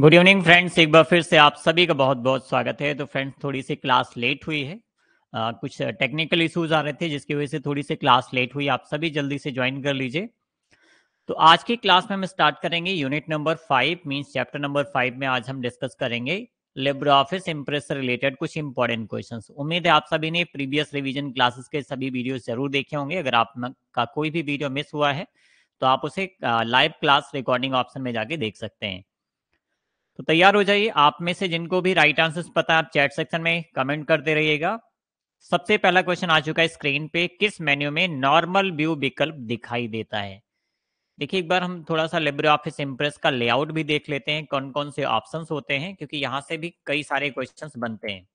Good evening friends एक बार फिर से आप सभी का बहुत बहुत स्वागत है तो फ्रेंड्स थोड़ी सी क्लास लेट हुई है आ, कुछ टेक्निकल इश्यूज आ रहे थे जिसकी वजह से थोड़ी सी क्लास लेट हुई आप सभी जल्दी से ज्वाइन कर लीजिए तो आज की क्लास में हम स्टार्ट करेंगे unit number five means chapter number five में आज हम डिस्कस करेंगे लेबर ऑफिस इम्प्रेस से रिलेटेड कुछ इंपॉर्टेंट क्वेश्चन उम्मीद है आप सभी ने प्रीवियस रिविजन क्लासेस के सभी वीडियो जरूर देखे होंगे अगर आपका कोई भी वीडियो मिस हुआ है तो आप उसे लाइव क्लास रिकॉर्डिंग ऑप्शन में जाके देख सकते हैं तो तैयार हो जाइए आप में से जिनको भी राइट आंसर्स पता है आप चैट सेक्शन में कमेंट करते रहिएगा सबसे पहला क्वेश्चन आ चुका है स्क्रीन पे किस मेन्यू में नॉर्मल व्यू विकल्प दिखाई देता है देखिए एक बार हम थोड़ा सा लेब्रे ऑफिस इम्प्रेस का लेआउट भी देख लेते हैं कौन कौन से ऑप्शन होते हैं क्योंकि यहाँ से भी कई सारे क्वेश्चन बनते हैं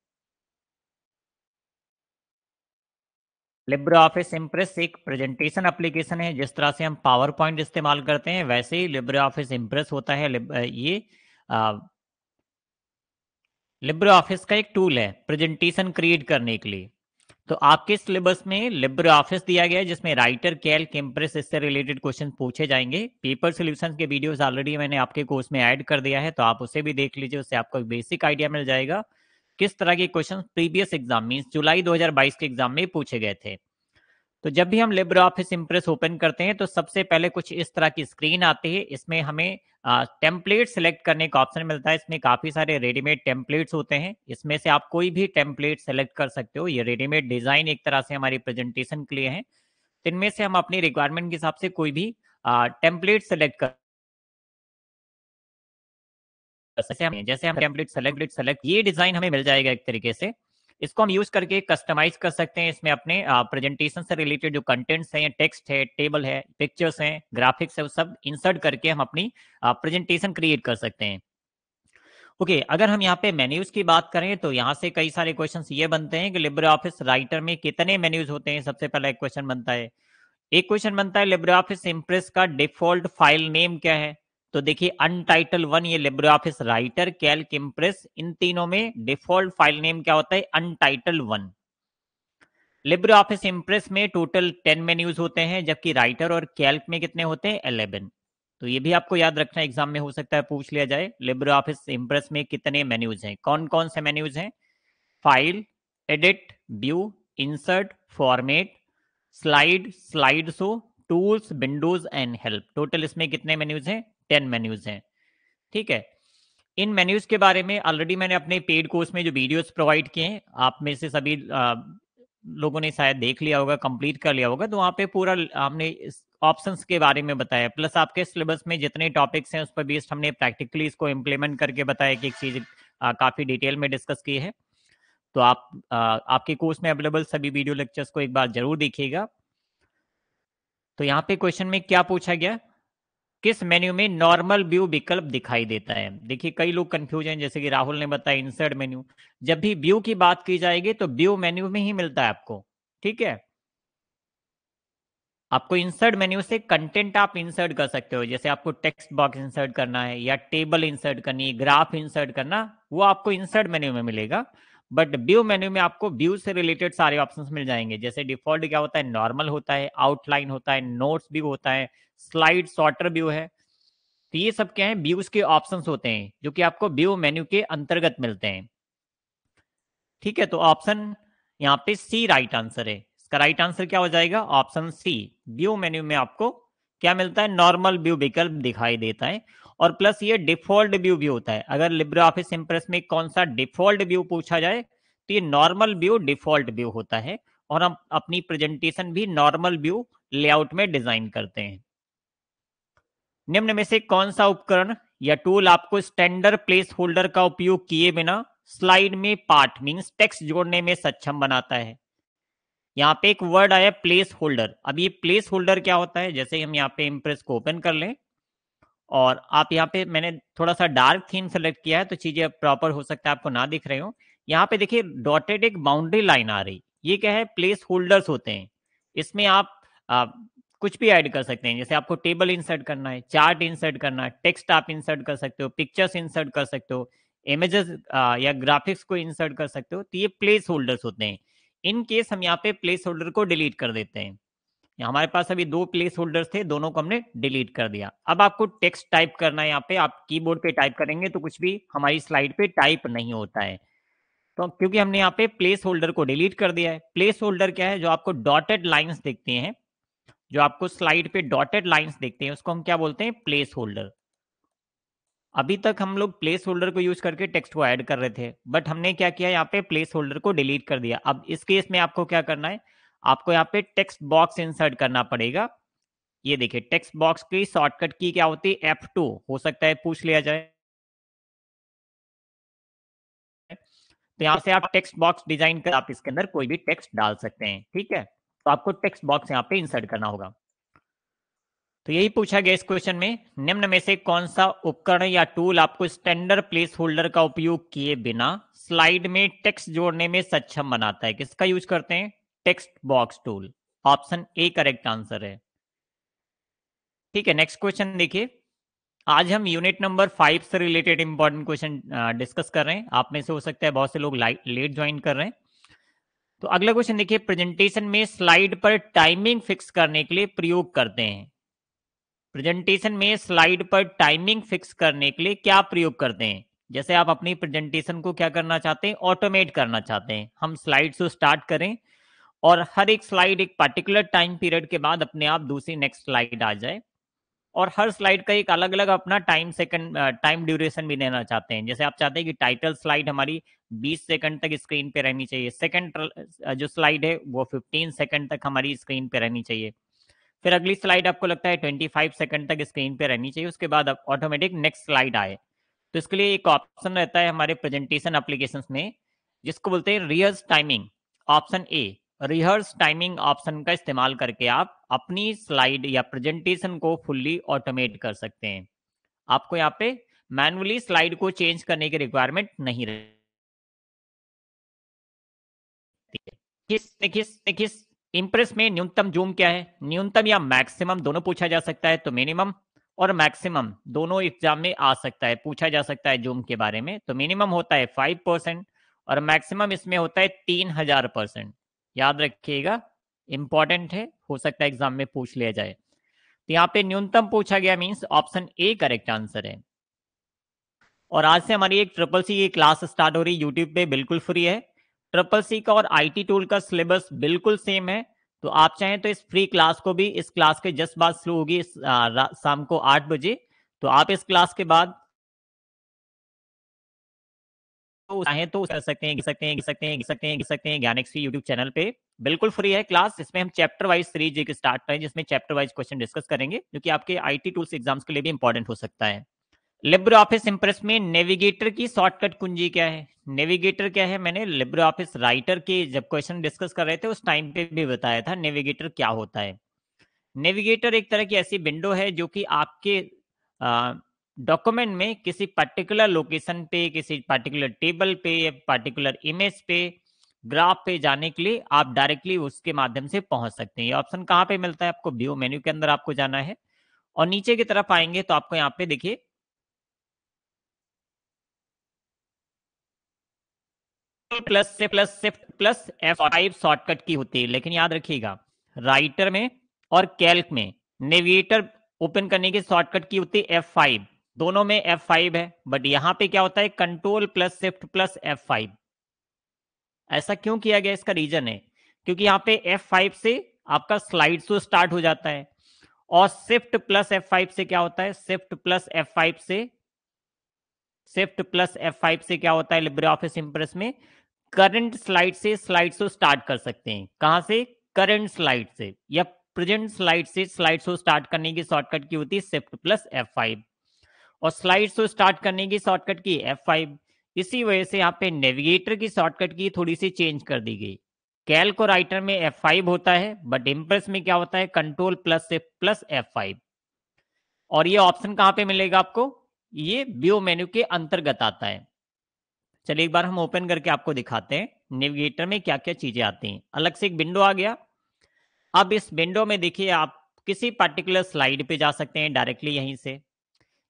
लिब्रो ऑफिस इम्प्रेस एक प्रेजेंटेशन एप्लीकेशन है जिस तरह से हम पावर पॉइंट इस्तेमाल करते हैं वैसे ही लिब्रो ऑफिस इम्प्रेस होता है ये लिब्रे ऑफिस का एक टूल है प्रेजेंटेशन क्रिएट करने के लिए तो आपके सिलेबस में लिब्रे ऑफिस दिया गया है जिसमें राइटर कैल कैम्प्रेस इससे रिलेटेड क्वेश्चन पूछे जाएंगे पेपर सोल्यूशन के वीडियोस ऑलरेडी मैंने आपके कोर्स में ऐड कर दिया है तो आप उसे भी देख लीजिए उससे आपको बेसिक आइडिया मिल जाएगा किस तरह के क्वेश्चन प्रीवियस एग्जाम मीन जुलाई दो के एग्जाम में पूछे गए थे तो जब भी हम लिब्रे ऑफिस इम्प्रेस ओपन करते हैं तो सबसे पहले कुछ इस तरह की स्क्रीन आती है इसमें हमें टेम्पलेट सेलेक्ट करने का ऑप्शन मिलता है इसमें काफ़ी सारे रेडीमेड टेम्पलेट्स होते हैं इसमें से आप कोई भी टेम्पलेट सेलेक्ट कर सकते हो ये रेडीमेड डिज़ाइन एक तरह से हमारी प्रेजेंटेशन के लिए है तो इनमें से हम अपनी रिक्वायरमेंट के हिसाब से कोई भी टेम्पलेट सेलेक्ट कर जैसे हम टेम्पलेट सेलेक्ट सेलेक्ट ये डिज़ाइन हमें मिल जाएगा एक तरीके से इसको हम यूज करके कस्टमाइज कर सकते हैं इसमें अपने प्रेजेंटेशन से रिलेटेड जो कंटेंट्स हैं टेक्स्ट है टेबल है पिक्चर्स हैं ग्राफिक्स है वो सब इंसर्ट करके हम अपनी प्रेजेंटेशन क्रिएट कर सकते हैं ओके okay, अगर हम यहाँ पे मेन्यूज की बात करें तो यहाँ से कई सारे क्वेश्चन ये बनते हैं कि लिब्रे ऑफिस राइटर में कितने मेन्यूज होते हैं सबसे पहला एक क्वेश्चन बनता है एक क्वेश्चन बनता है लिब्रे ऑफिस इम्प्रेस का डिफॉल्ट फाइल नेम क्या है तो देखिए अनटाइटल वन ये Libre Office Writer Calc Impress इन तीनों में डिफॉल्ट फाइल नेम क्या होता है untitled one Libre Office Impress में टोटल टेन मेन्यूज होते हैं जबकि राइटर और कैल्क में कितने होते हैं अलेवन तो ये भी आपको याद रखना एग्जाम में हो सकता है पूछ लिया जाए लिब्रे ऑफिस इम्प्रेस में कितने मेन्यूज हैं कौन कौन से मेन्यूज हैं file edit view insert format slide slide show tools windows and help total इसमें कितने मेन्यूज हैं टेन मेन्यूज हैं ठीक है इन मेन्यूज के बारे में ऑलरेडी मैंने अपने पेड कोर्स में जो वीडियोस प्रोवाइड किए हैं आप में से सभी आ, लोगों ने शायद देख लिया होगा कंप्लीट कर लिया होगा तो वहाँ पे पूरा हमने ऑप्शंस के बारे में बताया प्लस आपके सिलेबस में जितने टॉपिक्स हैं उस पर बेस्ड हमने प्रैक्टिकली इसको इम्प्लीमेंट करके बताया कि एक चीज़ काफ़ी डिटेल में डिस्कस की है तो आप आ, आपके कोर्स में अवेलेबल सभी वीडियो लेक्चर्स को एक बार जरूर देखिएगा तो यहाँ पे क्वेश्चन में क्या पूछा गया किस मेन्यू में नॉर्मल व्यू विकल्प दिखाई देता है देखिए कई लोग कंफ्यूज हैं जैसे कि राहुल ने बताया इंसर्ट मेन्यू जब भी व्यू की बात की जाएगी तो व्यू मेन्यू में ही मिलता है आपको ठीक है आपको इंसर्ट मेन्यू से कंटेंट आप इंसर्ट कर सकते हो जैसे आपको टेक्स्ट बॉक्स इंसर्ट करना है या टेबल इंसर्ट करनी है ग्राफ इंसर्ट करना वो आपको इंसर्ट मेन्यू में मिलेगा बट व्यू मेन्यू में आपको व्यू से रिलेटेड सारे ऑप्शंस मिल जाएंगे जैसे डिफॉल्ट क्या होता है नॉर्मल होता है आउटलाइन होता है नोट्स भी होता है स्लाइड सॉर्टर व्यू है तो ये सब क्या है व्यूज के ऑप्शन होते हैं जो कि आपको व्यू मेन्यू के अंतर्गत मिलते हैं ठीक है तो ऑप्शन यहाँ पे सी राइट आंसर है इसका राइट आंसर क्या हो जाएगा ऑप्शन सी व्यू मेन्यू में आपको क्या मिलता है नॉर्मल व्यू विकल्प दिखाई देता है और प्लस ये डिफॉल्ट व्यू भी होता है अगर लिब्रे ऑफिस इंप्रेस में कौन सा डिफॉल्ट व्यू पूछा जाए तो ये नॉर्मल व्यू डिफॉल्ट व्यू होता है और हम अपनी प्रेजेंटेशन भी नॉर्मल व्यू लेआउट में डिजाइन करते हैं निम्न में से कौन सा उपकरण या टूल आपको स्टैंडर्ड प्लेस होल्डर का उपयोग किए बिना स्लाइड में पार्ट मीन्स टेक्स्ट जोड़ने में सक्षम बनाता है यहाँ पे एक वर्ड आया प्लेस होल्डर अब ये प्लेस होल्डर क्या होता है जैसे हम यहाँ पे इम्प्रेस को ओपन कर लें और आप यहाँ पे मैंने थोड़ा सा डार्क थीम सेलेक्ट किया है तो चीजें प्रॉपर हो सकता है आपको ना दिख रहे हो यहाँ पे देखिए डॉटेड एक बाउंड्री लाइन आ रही ये क्या है प्लेस होल्डर्स होते हैं इसमें आप, आप कुछ भी ऐड कर सकते हैं जैसे आपको टेबल इंसर्ट करना है चार्ट इंसर्ट करना है टेक्स्ट आप इंसर्ट कर सकते हो पिक्चर्स इंसर्ट कर सकते हो इमेजेस या ग्राफिक्स को इंसर्ट कर सकते हो तो ये प्लेस होल्डर्स होते हैं इन केस हम यहाँ पे प्लेस होल्डर को डिलीट कर देते हैं हमारे पास अभी दो प्लेस होल्डर्स थे दोनों को हमने डिलीट कर दिया अब आपको टेक्स्ट टाइप करना है यहाँ पे आप कीबोर्ड पे टाइप करेंगे तो कुछ भी हमारी स्लाइड पे टाइप नहीं होता है तो क्योंकि हमने यहाँ पे प्लेस होल्डर को डिलीट कर दिया है प्लेस होल्डर क्या है जो आपको डॉटेड लाइंस दिखती हैं जो आपको स्लाइड पे डॉटेड लाइंस देखते हैं उसको हम क्या बोलते हैं प्लेस होल्डर अभी तक हम लोग प्लेस होल्डर को यूज करके टेक्स्ट को ऐड कर रहे थे बट हमने क्या किया यहाँ पे प्लेस होल्डर को डिलीट कर दिया अब इस केस में आपको क्या करना है आपको यहाँ पे टेक्स्ट बॉक्स इंसर्ट करना पड़ेगा ये देखिए टेक्स्ट बॉक्स की शॉर्टकट की क्या होती है एफ टू हो सकता है पूछ लिया जाए तो यहाँ से आप टेक्स्ट बॉक्स डिजाइन कर आप इसके अंदर कोई भी टेक्स्ट डाल सकते हैं ठीक है तो आपको टेक्स्ट बॉक्स यहाँ पे इंसर्ट करना होगा तो यही पूछा गया इस क्वेश्चन में निम्न में से कौन सा उपकरण या टूल आपको स्टैंडर्ड प्लेस होल्डर का उपयोग किए बिना स्लाइड में टेक्स्ट जोड़ने में सक्षम बनाता है किसका यूज करते हैं text box tool option A correct answer है ठीक है नेक्स्ट क्वेश्चन देखिए आज हम यूनिट नंबर फाइव से रिलेटेड इंपॉर्टेंट क्वेश्चन डिस्कस कर रहे हैं आप में से हो सकता है बहुत से लोग लेट ज्वाइन कर रहे हैं तो अगला क्वेश्चन देखिए प्रेजेंटेशन में स्लाइड पर टाइमिंग फिक्स करने के लिए प्रयोग करते हैं प्रेजेंटेशन में स्लाइड पर टाइमिंग फिक्स करने के लिए क्या प्रयोग करते हैं जैसे आप अपनी प्रेजेंटेशन को क्या करना चाहते हैं ऑटोमेट करना चाहते हैं हम स्लाइड से स्टार्ट करें और हर एक स्लाइड एक पर्टिकुलर टाइम पीरियड के बाद अपने आप दूसरी नेक्स्ट स्लाइड आ जाए और हर स्लाइड का एक अलग अलग अपना टाइम सेकंड टाइम ड्यूरेशन भी देना चाहते हैं जैसे आप चाहते हैं कि टाइटल स्लाइड हमारी 20 सेकंड तक स्क्रीन पे रहनी चाहिए सेकंड जो स्लाइड है वो 15 सेकंड तक हमारी स्क्रीन पे रहनी चाहिए फिर अगली स्लाइड आपको लगता है 25 सेकंड तक स्क्रीन पे रहनी चाहिए उसके बाद ऑटोमेटिक नेक्स्ट स्लाइड आए तो इसके लिए एक ऑप्शन रहता है हमारे प्रेजेंटेशन अप्लीकेशन में जिसको बोलते हैं rehearse timing option A rehearse timing option का इस्तेमाल करके आप अपनी स्लाइड या प्रेजेंटेशन को फुल्ली ऑटोमेट कर सकते हैं आपको यहाँ पे मैनुअली स्लाइड को चेंज करने की रिक्वायरमेंट नहीं रहे किस किस किस इंप्रेस में न्यूनतम जूम क्या है न्यूनतम या मैक्सिमम दोनों पूछा जा सकता है तो मिनिमम और मैक्सिमम दोनों एग्जाम में आ सकता है पूछा जा सकता है जूम के बारे में तो मिनिमम होता है फाइव परसेंट और मैक्सिमम इसमें होता है तीन हजार परसेंट याद रखिएगा इंपॉर्टेंट है हो सकता है एग्जाम में पूछ लिया जाए तो यहाँ पे न्यूनतम पूछा गया means option A correct answer है और आज से हमारी एक ट्रिपल सी की क्लास स्टार्ट हो रही है यूट्यूब पे बिल्कुल फ्री है ट्रिपल सी का और आईटी टूल का सिलेबस बिल्कुल सेम है तो आप चाहें तो इस फ्री क्लास को भी इस क्लास के जस्ट बाद शुरू होगी शाम को आठ बजे तो आप इस क्लास के बाद तो चाहें तो कर सकते हैं सकते हैं सकते हैं सकते हैं सकते हैं ज्ञान एक्सपी यूट्यूब चैनल पे बिल्कुल फ्री है क्लास जिसमें हम चैप्टर वाइज सीरीज एक स्टार्ट करें जिसमें चैप्टर वाइज क्वेश्चन डिस्कस करेंगे जो कि आपके आई टी टूल्स एग्जाम्स के लिए भी इंपॉर्टेंट हो सकता है लिब्रो ऑफिस इंप्रेस में नेविगेटर की शॉर्टकट कुंजी क्या है नेविगेटर क्या है मैंने लिब्रो ऑफिस राइटर के जब क्वेश्चन डिस्कस कर रहे थे उस टाइम पे भी बताया था नेविगेटर क्या होता है नेविगेटर एक तरह की ऐसी विंडो है जो कि आपके डॉक्यूमेंट में किसी पर्टिकुलर लोकेशन पे किसी पर्टिकुलर टेबल पे या पर्टिकुलर इमेज पे ग्राफ पे जाने के लिए आप डायरेक्टली उसके माध्यम से पहुंच सकते हैं ये ऑप्शन कहाँ पे मिलता है आपको व्यू मेन्यू के अंदर आपको जाना है और नीचे की तरफ आएंगे तो आपको यहाँ पे देखिए प्लस से plus shift plus F five shortcut key होती है लेकिन याद रखिएगा राइटर में और कैल्क में नेविगेटर ओपन करने की शॉर्टकट की होती है एफ फाइव दोनों में F5 है बट यहां पे क्या होता है control plus shift plus F5 ऐसा क्यों किया गया इसका रीजन है क्योंकि यहाँ पे F5 से आपका स्लाइड शो स्टार्ट हो जाता है और शिफ्ट प्लस F5 से क्या होता है शिफ्ट प्लस F5 से शिफ्ट प्लस F5 से क्या होता है लिब्रे ऑफिस इंप्रेस में करंट स्लाइड से स्लाइड शो स्टार्ट कर सकते हैं कहां से करंट स्लाइड से या प्रेजेंट स्लाइड से स्लाइड शो स्टार्ट करने की शॉर्टकट की होती है शिफ्ट प्लस एफ और स्लाइड्स को स्टार्ट करने की शॉर्टकट की F5 इसी वजह से यहाँ पे नेविगेटर की शॉर्टकट की थोड़ी सी चेंज कर दी गई कैल्क और राइटर में F5 होता है बट इम्प्रेस में क्या होता है कंट्रोल प्लस से प्लस F5 और ये ऑप्शन कहाँ पे मिलेगा आपको ये व्यू मेन्यू के अंतर्गत आता है चलिए एक बार हम ओपन करके आपको दिखाते हैं नेविगेटर में क्या क्या चीजें आती हैं अलग से एक विंडो आ गया अब इस विंडो में देखिए आप किसी पर्टिकुलर स्लाइड पे जा सकते हैं डायरेक्टली यहीं से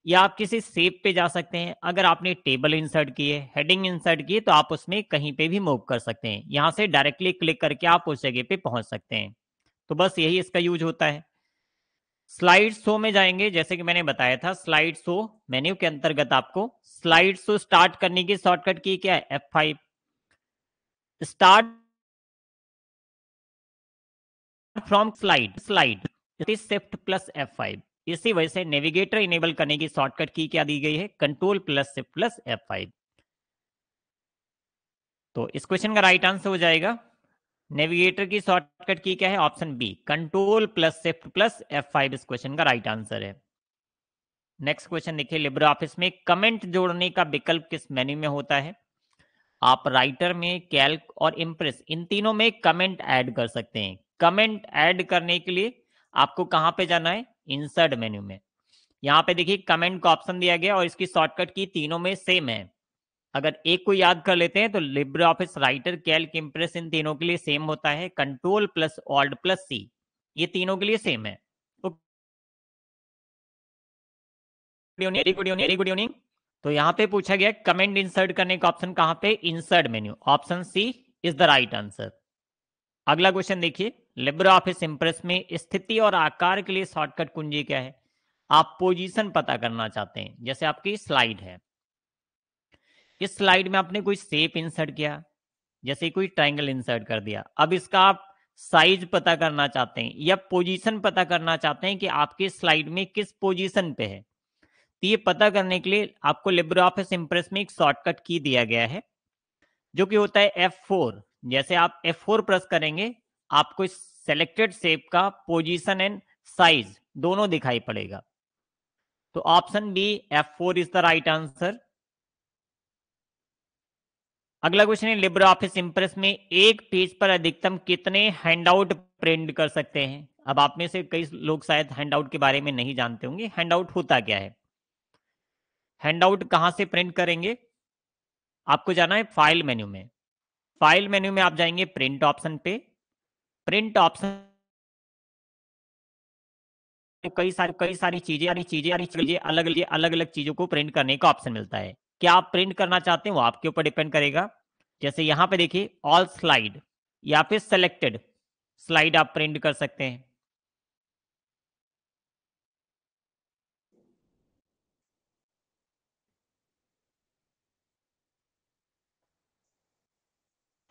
या आप किसी सेप पे जा सकते हैं अगर आपने टेबल इंसर्ट की है हेडिंग इंसर्ट की है तो आप उसमें कहीं पे भी मूव कर सकते हैं यहाँ से डायरेक्टली क्लिक करके आप उस जगह पे पहुंच सकते हैं तो बस यही इसका यूज होता है स्लाइड शो में जाएंगे जैसे कि मैंने बताया था स्लाइड शो मेन्यू के अंतर्गत आपको स्लाइड शो स्टार्ट करने की शॉर्टकट की क्या है F five start from slide slide shift plus F five इसी वजह से नेविगेटर इनेबल करने की शॉर्टकट की क्या दी गई है कंट्रोल प्लस से प्लस एफ फाइव तो इस क्वेश्चन का राइट आंसर हो जाएगा नेविगेटर की शॉर्टकट की क्या है option B control plus shift plus F five इस क्वेश्चन का राइट आंसर है नेक्स्ट क्वेश्चन देखिए लिब्रो ऑफिस में कमेंट जोड़ने का विकल्प किस मेन्यू में होता है आप राइटर में कैल्क और इम्प्रेस इन तीनों में कमेंट ऐड कर सकते हैं कमेंट ऐड करने के लिए आपको कहां पे जाना है इंसर्ट मेन्यू में यहाँ पे देखिए कमेंट का ऑप्शन दिया गया और इसकी शॉर्टकट की तीनों में सेम है अगर एक को याद कर लेते हैं तो Libre Office Writer Calc Impress इन तीनों के लिए सेम होता है control plus alt plus C ये तीनों के लिए सेम है तो यहाँ पे पूछा गया कमेंट इंसर्ट करने का ऑप्शन कहाँ पे insert menu option C is the right answer अगला क्वेश्चन देखिए लिब्रो ऑफिस इंप्रेस में स्थिति और आकार के लिए शॉर्टकट कुंजी क्या है आप पोजीशन पता करना चाहते हैं जैसे आपकी स्लाइड है इस स्लाइड में आपने कोई शेप इंसर्ट किया जैसे कोई ट्राइंगल इंसर्ट कर दिया अब इसका आप साइज पता करना चाहते हैं या पोजीशन पता करना चाहते हैं कि आपके स्लाइड में किस पोजीशन पे है तो ये पता करने के लिए आपको लिब्रो ऑफिस इंप्रेस में एक शॉर्टकट की दिया गया है जो कि होता है एफ जैसे आप F4 प्रेस करेंगे आपको इस सेलेक्टेड सेप का पोजीशन एंड साइज दोनों दिखाई पड़ेगा तो option B F four is the right answer अगला क्वेश्चन है लिब्रो ऑफिस इंप्रेस में एक पेज पर अधिकतम कितने हैंडआउट प्रिंट कर सकते हैं अब आप में से कई लोग शायद हैंडआउट के बारे में नहीं जानते होंगे हैंडआउट होता क्या है हैंडआउट कहां से प्रिंट करेंगे आपको जाना है फाइल मेन्यू में फाइल मेन्यू में आप जाएंगे प्रिंट ऑप्शन पे प्रिंट ऑप्शन कई सारी कई सारी चीजें सारी चीजें सारी चीजें अलग अलग अलग अलग चीजों को प्रिंट करने का ऑप्शन मिलता है क्या आप प्रिंट करना चाहते हैं वो आपके ऊपर डिपेंड करेगा जैसे यहां पे देखिए ऑल स्लाइड या फिर सेलेक्टेड स्लाइड आप प्रिंट कर सकते हैं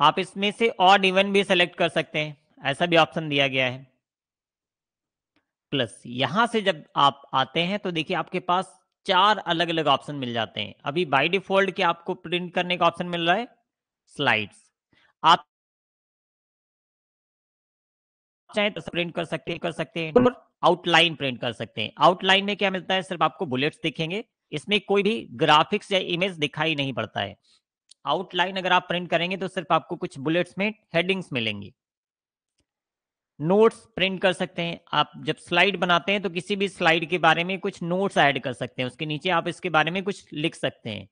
आप इसमें से ऑड इवन भी सेलेक्ट कर सकते हैं ऐसा भी ऑप्शन दिया गया है प्लस यहां से जब आप आते हैं तो देखिए आपके पास चार अलग अलग ऑप्शन मिल जाते हैं अभी बाय डिफॉल्ट के आपको प्रिंट करने का ऑप्शन मिल रहा है स्लाइड्स आप चाहे तो प्रिंट कर सकते हैं कर सकते हैं आउटलाइन प्रिंट कर सकते हैं आउटलाइन में क्या मिलता है सिर्फ आपको बुलेट्स दिखेंगे इसमें कोई भी ग्राफिक्स या इमेज दिखाई नहीं पड़ता है आउटलाइन अगर आप प्रिंट करेंगे तो सिर्फ आपको कुछ बुलेट्स में हेडिंग्स मिलेंगी नोट्स प्रिंट कर सकते हैं आप जब स्लाइड बनाते हैं तो किसी भी स्लाइड के बारे में कुछ नोट्स ऐड कर सकते हैं उसके नीचे आप इसके बारे में कुछ लिख सकते हैं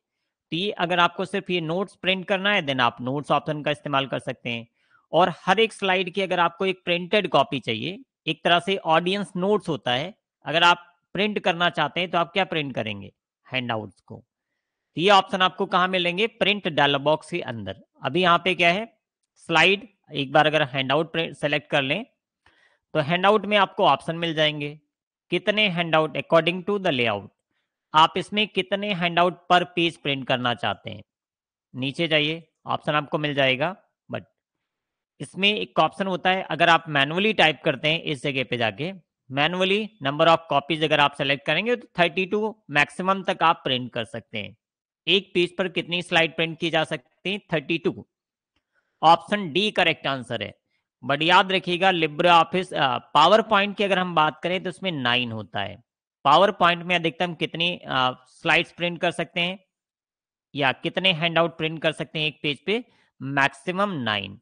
तो ये अगर आपको सिर्फ ये नोट्स प्रिंट करना है देन आप नोट्स ऑप्शन का इस्तेमाल कर सकते हैं और हर एक स्लाइड की अगर आपको एक प्रिंटेड कॉपी चाहिए एक तरह से ऑडियंस नोट्स होता है अगर आप प्रिंट करना चाहते हैं तो आप क्या प्रिंट करेंगे हैंड को ये ऑप्शन आपको कहा मिलेंगे प्रिंट डायलॉग बॉक्स के अंदर अभी यहाँ पे क्या है स्लाइड एक बार अगर हैंडआउट सेलेक्ट कर लें तो हैंडआउट में आपको ऑप्शन मिल जाएंगे कितने handout according to the layout आप इसमें कितने हैंडआउट पर पेज प्रिंट करना चाहते हैं नीचे जाइए ऑप्शन आपको मिल जाएगा बट इसमें एक ऑप्शन होता है अगर आप मैनुअली टाइप करते हैं इस जगह पे जाके मैनुअली नंबर ऑफ कॉपीज अगर आप सेलेक्ट करेंगे तो 32 मैक्सिमम तक आप प्रिंट कर सकते हैं एक पेज पर कितनी स्लाइड प्रिंट की जा सकती है thirty two option D correct answer है बट याद रखिएगा लिब्रा ऑफिस पावर पॉइंट की अगर हम बात करें तो उसमें नाइन होता है पावर पॉइंट में अधिकतम कितनी स्लाइड्स प्रिंट कर सकते हैं या कितने हैंडआउट प्रिंट कर सकते हैं एक पेज पे मैक्सिमम नाइन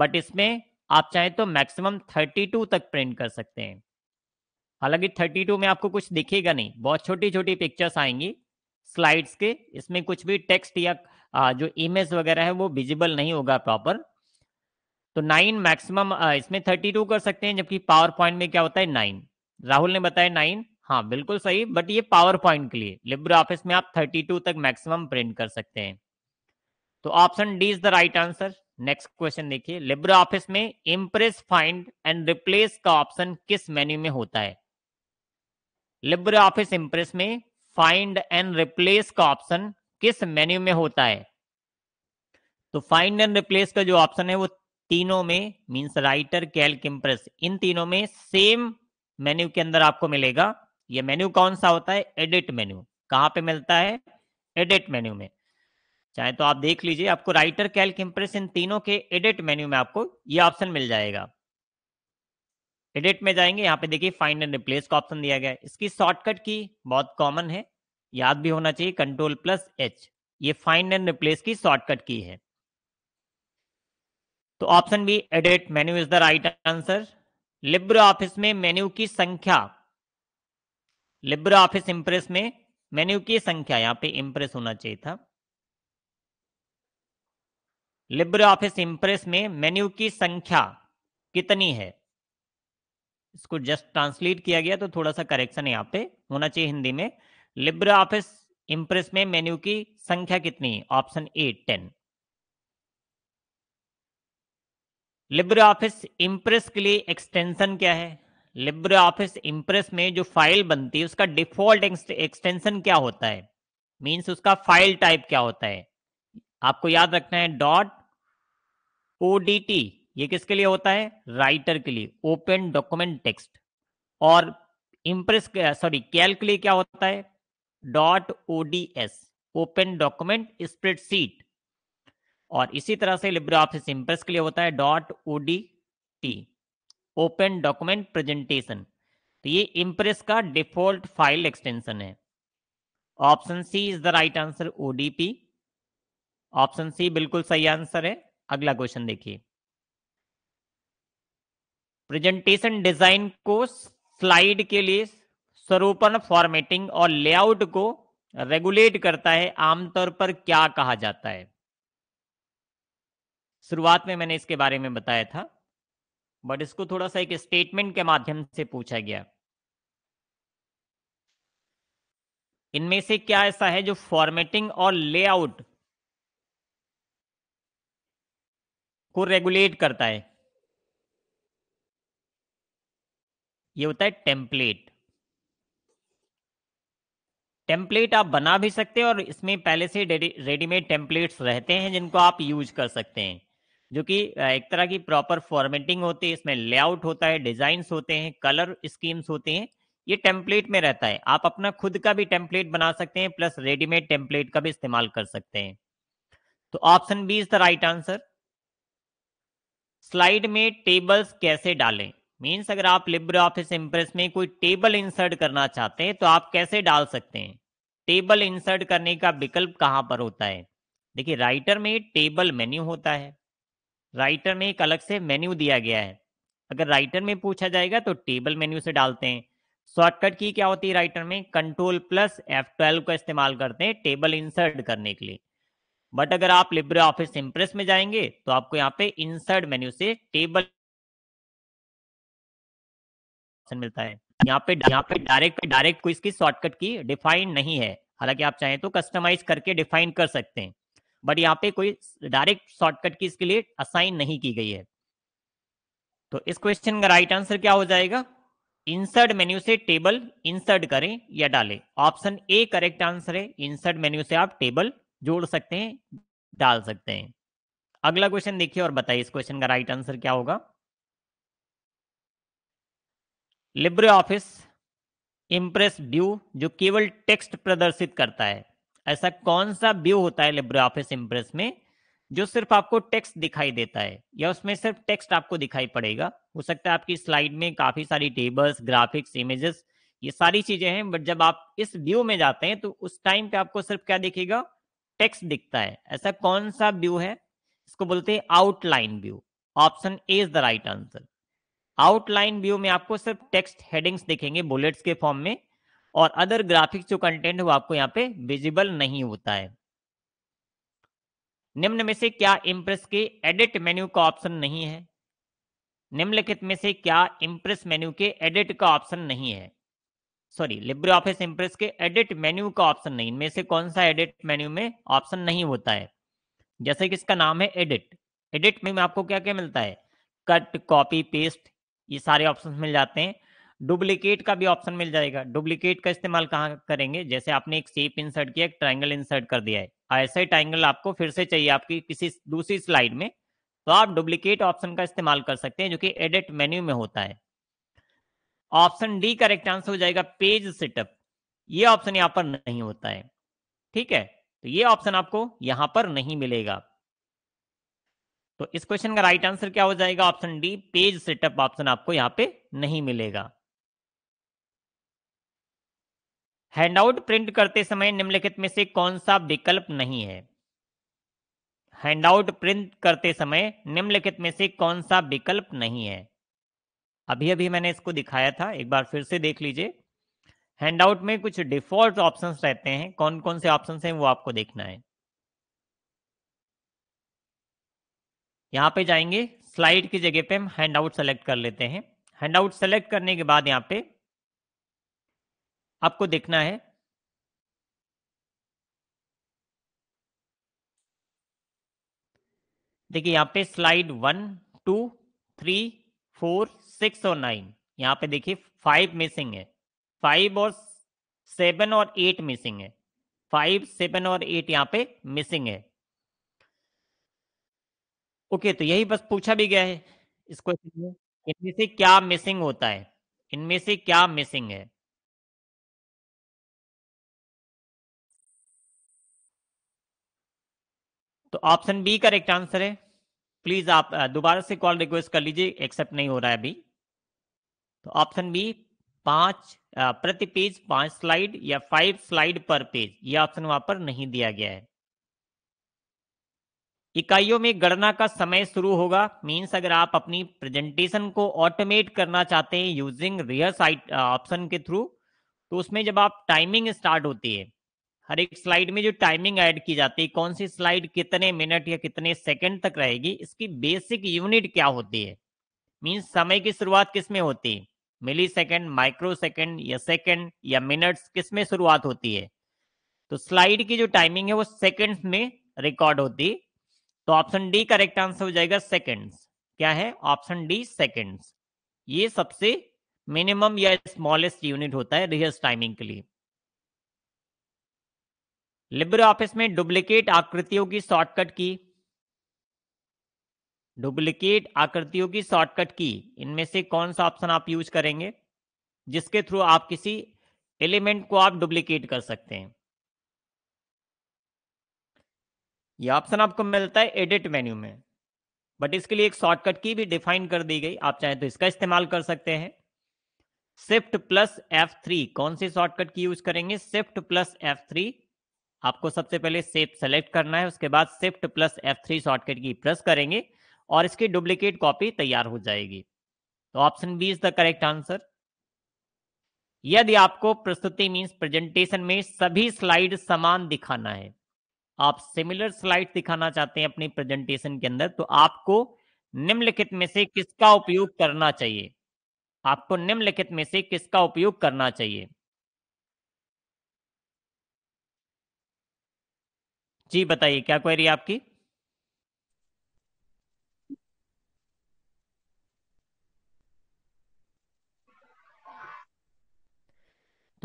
बट इसमें आप चाहें तो मैक्सिमम थर्टी टू तक प्रिंट कर सकते हैं हालांकि थर्टी टू में आपको कुछ दिखेगा नहीं बहुत छोटी छोटी पिक्चर्स आएंगी स्लाइड्स के इसमें कुछ भी टेक्स्ट या जो इमेज वगैरह है वो विजिबल नहीं होगा प्रॉपर तो नाइन मैक्सिमम इसमें थर्टी टू कर सकते हैं जबकि पावर पॉइंट में क्या होता है नाइन राहुल ने बताया नाइन हाँ बिल्कुल सही बट ये पावर पॉइंट के लिए लिब्रो ऑफिस में आप थर्टी टू तक मैक्सिमम प्रिंट कर सकते हैं तो option D is the right answer next question देखिए लिब्रो ऑफिस में इम्प्रेस फाइंड एंड रिप्लेस का ऑप्शन किस मेन्यू में होता है लिब्रो ऑफिस इम्प्रेस में फाइंड एंड रिप्लेस का ऑप्शन किस मेन्यू में होता है तो फाइंड एंड रिप्लेस का जो ऑप्शन है वो तीनों में मीन्स राइटर कैल्क इम्प्रेस इन तीनों में सेम मेन्यू के अंदर आपको मिलेगा ये मेन्यू कौन सा होता है एडिट मेन्यू कहां पे मिलता है एडिट मेन्यू में चाहे तो आप देख लीजिए आपको राइटर कैल्क इम्प्रेस इन तीनों के एडिट मेन्यू में आपको ये ऑप्शन मिल जाएगा एडिट में जाएंगे यहाँ पे देखिए फाइंड एंड रिप्लेस का ऑप्शन दिया गया इसकी शॉर्टकट की बहुत कॉमन है याद भी होना चाहिए कंट्रोल प्लस एच ये फाइंड एंड रिप्लेस की शॉर्टकट की है तो option B edit menu is the right answer Libre Office में मेन्यू की संख्या लिब्र ऑफिस इंप्रेस में मेन्यू की संख्या यहाँ पे इंप्रेस होना चाहिए था लिब्र ऑफिस इंप्रेस में मेन्यू की संख्या कितनी है इसको जस्ट ट्रांसलेट किया गया तो थोड़ा सा करेक्शन यहाँ पे होना चाहिए हिंदी में लिब्र ऑफिस इंप्रेस में मेन्यू की संख्या कितनी option A ten Libre Office Impress के लिए एक्सटेंशन क्या है लिब्र ऑफिस इंप्रेस में जो फाइल बनती है उसका डिफॉल्ट एक्सटेंशन क्या होता है मींस उसका फाइल टाइप क्या होता है आपको याद रखना है डॉट ओ डी टी ये किसके लिए होता है राइटर के लिए ओपन डॉक्यूमेंट टेक्स्ट और इंप्रेस सॉरी कैल के लिए क्या होता है dot ODS open document spreadsheet और इसी तरह से लिब्रे ऑफिस इंप्रेस के लिए होता है dot T open document presentation तो ये इंप्रेस का डिफॉल्ट फाइल एक्सटेंशन है option C is the right answer ODP option C बिल्कुल सही आंसर है अगला क्वेश्चन देखिए प्रेजेंटेशन डिजाइन को स्लाइड के लिए स्वरूपन फॉर्मेटिंग और लेआउट को रेगुलेट करता है आमतौर पर क्या कहा जाता है शुरुआत में मैंने इसके बारे में बताया था बट इसको थोड़ा सा एक स्टेटमेंट के माध्यम से पूछा गया इनमें से क्या ऐसा है जो फॉर्मेटिंग और लेआउट को रेगुलेट करता है ये होता है टेम्पलेट टेम्पलेट आप बना भी सकते हैं और इसमें पहले से रेडीमेड टेम्पलेट्स रहते हैं जिनको आप यूज कर सकते हैं जो कि एक तरह की प्रॉपर फॉर्मेटिंग होती है इसमें लेआउट होता है डिजाइन होते हैं कलर स्कीम्स होते हैं ये टेम्पलेट में रहता है आप अपना खुद का भी टेम्पलेट बना सकते हैं प्लस रेडीमेड टेम्पलेट का भी इस्तेमाल कर सकते हैं तो option B is the right answer slide में टेबल्स कैसे डालें मीन्स अगर आप लिब्रे ऑफिस इम्प्रेस में कोई टेबल इंसर्ट करना चाहते हैं तो आप कैसे डाल सकते हैं टेबल इंसर्ट करने का विकल्प कहाँ पर होता है देखिए राइटर में टेबल मेन्यू होता है राइटर में एक अलग से मेन्यू दिया गया है अगर राइटर में पूछा जाएगा तो टेबल मेन्यू से डालते हैं शॉर्टकट की क्या होती है राइटर में कंट्रोल प्लस एफ ट्वेल्व का इस्तेमाल करते हैं टेबल इंसर्ट करने के लिए बट अगर आप लिब्रे ऑफिस इम्प्रेस में जाएंगे तो आपको यहाँ पे इंसर्ट मेन्यू से टेबल ऑप्शन मिलता है यहाँ पे यहाँ पे डायरेक्ट डायरेक्ट क्विज की शॉर्टकट की डिफाइन नहीं है हालांकि आप चाहें तो कस्टमाइज करके डिफाइन कर सकते हैं बट यहाँ पे कोई डायरेक्ट शॉर्टकट की इसके लिए असाइन नहीं की गई है तो इस क्वेश्चन का राइट आंसर क्या हो जाएगा इंसर्ट मेन्यू से टेबल इंसर्ट करें या डालें ऑप्शन ए करेक्ट आंसर है इंसर्ट मेन्यू से आप टेबल जोड़ सकते हैं डाल सकते हैं अगला क्वेश्चन देखिए और बताइए इस क्वेश्चन का राइट आंसर क्या होगा लिब्रे ऑफिस इम्प्रेस व्यू जो केवल टेक्स्ट प्रदर्शित करता है ऐसा कौन सा व्यू होता है लिब्रे ऑफिस इम्प्रेस में जो सिर्फ आपको टेक्स्ट दिखाई देता है या उसमें सिर्फ टेक्स्ट आपको दिखाई पड़ेगा हो सकता है आपकी स्लाइड में काफी सारी टेबल्स ग्राफिक्स इमेजेस ये सारी चीजें हैं बट जब आप इस व्यू में जाते हैं तो उस टाइम पे आपको सिर्फ क्या दिखेगा टेक्स्ट दिखता है ऐसा कौन सा व्यू है इसको बोलते हैं outline view option A is the right answer outline view में आपको सिर्फ टेक्स्ट हेडिंग्स दिखेंगे बुलेट्स के फॉर्म में और अदर ग्राफिक्स जो कंटेंट है वो आपको यहाँ पे विजिबल नहीं होता है निम्न में से क्या इम्प्रेस के एडिट मेन्यू का ऑप्शन नहीं है निम्नलिखित में से क्या इम्प्रेस मेन्यू के एडिट का ऑप्शन नहीं है सॉरी लिब्रे ऑफिस इम्प्रेस के एडिट मेन्यू का ऑप्शन नहीं इनमें से कौन सा एडिट मेन्यू में ऑप्शन नहीं होता है जैसे कि इसका नाम है एडिट एडिट में आपको क्या क्या मिलता है कट कॉपी पेस्ट ये सारे ऑप्शन मिल जाते हैं डुप्लीकेट का भी ऑप्शन मिल जाएगा डुप्लीकेट का इस्तेमाल कहाँ करेंगे जैसे आपने एक शेप इंसर्ट किया एक ट्राइंगल इंसर्ट कर दिया है ऐसे ट्राइंगल आपको फिर से चाहिए आपकी किसी दूसरी स्लाइड में तो आप डुप्लीकेट ऑप्शन का इस्तेमाल कर सकते हैं जो कि एडिट मेन्यू में होता है ऑप्शन डी करेक्ट आंसर हो जाएगा पेज सेटअप ये ऑप्शन यहाँ पर नहीं होता है ठीक है तो ये ऑप्शन आपको यहाँ पर नहीं मिलेगा तो इस क्वेश्चन का राइट आंसर क्या हो जाएगा option D page setup option आपको यहां पे नहीं मिलेगा हैंडआउट प्रिंट करते समय निम्नलिखित में से कौन सा विकल्प नहीं है हैंडआउट प्रिंट करते समय निम्नलिखित में से कौन सा विकल्प नहीं है अभी अभी मैंने इसको दिखाया था एक बार फिर से देख लीजिए हैंडआउट में कुछ डिफॉल्ट ऑप्शंस रहते हैं कौन कौन से ऑप्शंस हैं वो आपको देखना है यहाँ पे जाएंगे स्लाइड की जगह पे हम हैंड आउट सेलेक्ट कर लेते हैं हैंड आउट सेलेक्ट करने के बाद यहाँ पे आपको देखना है देखिए यहाँ पे slide one two three four six और नाइन यहाँ पे देखिए फाइव मिसिंग है फाइव और सेवन और एट मिसिंग है फाइव सेवन और एट यहाँ पे मिसिंग है ओके तो यही बस पूछा भी गया है इस क्वेश्चन में इनमें से क्या मिसिंग होता है इनमें से क्या मिसिंग है तो ऑप्शन बी करेक्ट आंसर है प्लीज आप दोबारा से कॉल रिक्वेस्ट कर लीजिए एक्सेप्ट नहीं हो रहा है अभी तो ऑप्शन बी पांच प्रति पेज पांच स्लाइड या फाइव स्लाइड पर पेज ये ऑप्शन वहां पर नहीं दिया गया है इकाइयों में गणना का समय शुरू होगा मींस अगर आप अपनी प्रेजेंटेशन को ऑटोमेट करना चाहते हैं यूजिंग रिहर्स ऑप्शन के थ्रू तो उसमें जब आप टाइमिंग स्टार्ट होती है हर एक स्लाइड में जो टाइमिंग ऐड की जाती है कौन सी स्लाइड कितने मिनट या कितने सेकंड तक रहेगी इसकी बेसिक यूनिट क्या होती है मीन्स समय की शुरुआत किस में होती है मिली सेकेंड माइक्रो सेकेंड या सेकेंड या मिनट किस में शुरुआत होती है तो स्लाइड की जो टाइमिंग है वो सेकेंड्स में रिकॉर्ड होती है तो ऑप्शन डी करेक्ट आंसर हो जाएगा सेकेंड्स क्या है ऑप्शन डी सेकेंड्स ये सबसे मिनिमम या स्मॉलेस्ट यूनिट होता है रिहर्स टाइमिंग के लिए लिब्रे ऑफिस में डुप्लीकेट आकृतियों की शॉर्टकट की डुप्लीकेट आकृतियों की शॉर्टकट की इनमें से कौन सा ऑप्शन आप यूज करेंगे जिसके थ्रू आप किसी एलिमेंट को आप डुप्लीकेट कर सकते हैं ये ऑप्शन आपको मिलता है एडिट मेन्यू में बट इसके लिए एक शॉर्टकट की भी डिफाइन कर दी गई आप चाहें तो इसका इस्तेमाल कर सकते हैं शिफ्ट प्लस एफ थ्री कौन सी शॉर्टकट की यूज करेंगे शिफ्ट प्लस एफ थ्री आपको सबसे पहले सेप सेलेक्ट करना है उसके बाद shift plus F three shortcut key press करेंगे और इसकी डुप्लीकेट कॉपी तैयार हो जाएगी तो option B is the correct answer यदि आपको प्रस्तुति मीन्स प्रेजेंटेशन में सभी स्लाइड समान दिखाना है आप सिमिलर स्लाइड दिखाना चाहते हैं अपनी प्रेजेंटेशन के अंदर तो आपको निम्नलिखित में से किसका उपयोग करना चाहिए आपको निम्नलिखित में से किसका उपयोग करना चाहिए जी बताइए क्या क्वेरी आपकी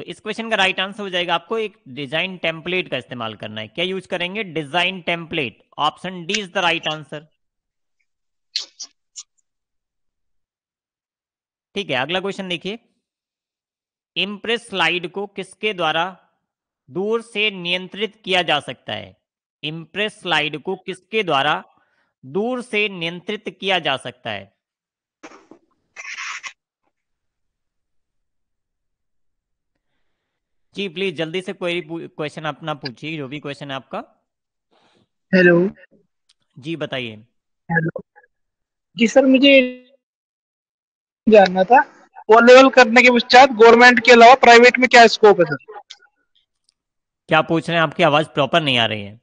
तो इस क्वेश्चन का राइट आंसर हो जाएगा आपको एक डिजाइन टेम्पलेट का इस्तेमाल करना है क्या यूज करेंगे design template option D is the right answer ठीक है अगला क्वेश्चन देखिए इम्प्रेस स्लाइड को किसके द्वारा दूर से नियंत्रित किया जा सकता है इम्प्रेस स्लाइड को किसके द्वारा दूर से नियंत्रित किया जा सकता है जी प्लीज जल्दी से कोई क्वेश्चन अपना पूछिए जो भी क्वेश्चन है आपका हेलो जी बताइए हेलो जी सर मुझे जानना था ओ लेवल करने के पश्चात गवर्नमेंट के अलावा प्राइवेट में क्या स्कोप है सर क्या पूछ रहे हैं आपकी आवाज प्रॉपर नहीं आ रही है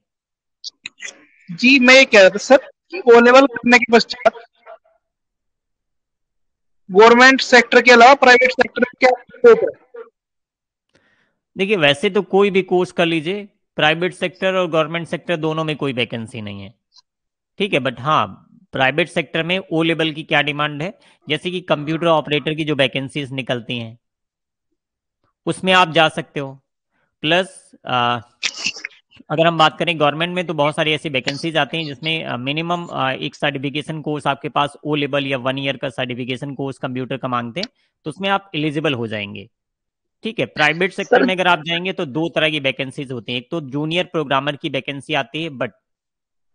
जी मैं ये कह रहा था सर कि ओ लेवल करने के पश्चात गवर्नमेंट सेक्टर के अलावा प्राइवेट सेक्टर में क्या स्कोप है देखिए वैसे तो कोई भी कोर्स कर लीजिए प्राइवेट सेक्टर और गवर्नमेंट सेक्टर दोनों में कोई वैकेंसी नहीं है ठीक है बट हाँ प्राइवेट सेक्टर में ओ लेवल की क्या डिमांड है जैसे कि कंप्यूटर ऑपरेटर की जो वैकेंसीज निकलती हैं उसमें आप जा सकते हो प्लस आ, अगर हम बात करें गवर्नमेंट में तो बहुत सारी ऐसी वैकेंसीज आती हैं जिसमें मिनिमम एक सर्टिफिकेशन कोर्स आपके पास ओ लेवल या वन ईयर का सर्टिफिकेशन कोर्स कंप्यूटर का मांगते हैं तो उसमें आप एलिजिबल हो जाएंगे ठीक है प्राइवेट सेक्टर में अगर आप जाएंगे तो दो तरह की वैकेंसीज होती है एक तो जूनियर प्रोग्रामर की वैकेंसी आती है बट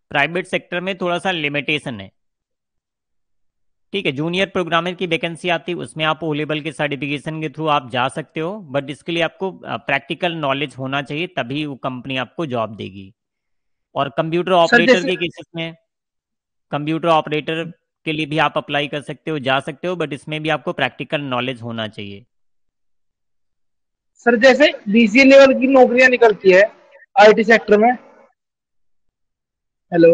प्राइवेट सेक्टर में थोड़ा सा लिमिटेशन है ठीक है जूनियर प्रोग्रामर की वैकेंसी आती है उसमें आप ओलेबल के सर्टिफिकेशन के थ्रू आप जा सकते हो बट इसके लिए आपको प्रैक्टिकल नॉलेज होना चाहिए तभी वो कंपनी आपको जॉब देगी और कंप्यूटर ऑपरेटर के केसेस में कंप्यूटर ऑपरेटर के लिए भी आप अप्लाई कर सकते हो जा सकते हो बट इसमें भी आपको प्रैक्टिकल नॉलेज होना चाहिए सर जैसे बीसीए लेवल की नौकरियां निकलती है आईटी सेक्टर में हेलो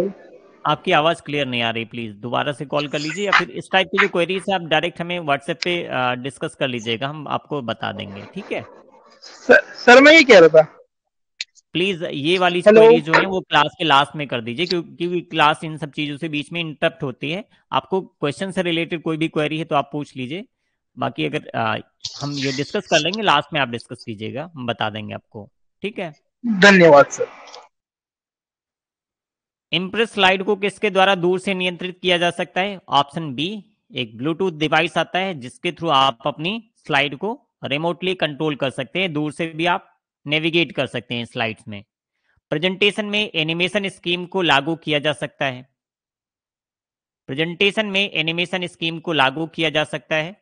आपकी आवाज क्लियर नहीं आ रही प्लीज दोबारा से कॉल कर लीजिए या फिर इस टाइप की जो क्वेरीज है आप डायरेक्ट हमें व्हाट्सएप पे डिस्कस कर लीजिएगा हम आपको बता देंगे ठीक है सर, सर मैं ये कह रहा था प्लीज ये वाली क्वेरी जो है वो क्लास के लास्ट में कर दीजिए क्योंकि क्लास इन सब चीजों से बीच में इंटरप्ट होती है आपको क्वेश्चन से रिलेटेड कोई भी क्वेरी है तो आप पूछ लीजिए बाकी अगर आ, हम ये डिस्कस कर लेंगे लास्ट में आप डिस्कस कीजिएगा हम बता देंगे आपको ठीक है धन्यवाद सर इम्प्रेस स्लाइड को किसके द्वारा दूर से नियंत्रित किया जा सकता है ऑप्शन बी एक ब्लूटूथ डिवाइस आता है जिसके थ्रू आप अपनी स्लाइड को रिमोटली कंट्रोल कर सकते हैं दूर से भी आप नेविगेट कर सकते हैं स्लाइड्स में प्रेजेंटेशन में एनिमेशन स्कीम को लागू किया जा सकता है प्रेजेंटेशन में एनिमेशन स्कीम को लागू किया जा सकता है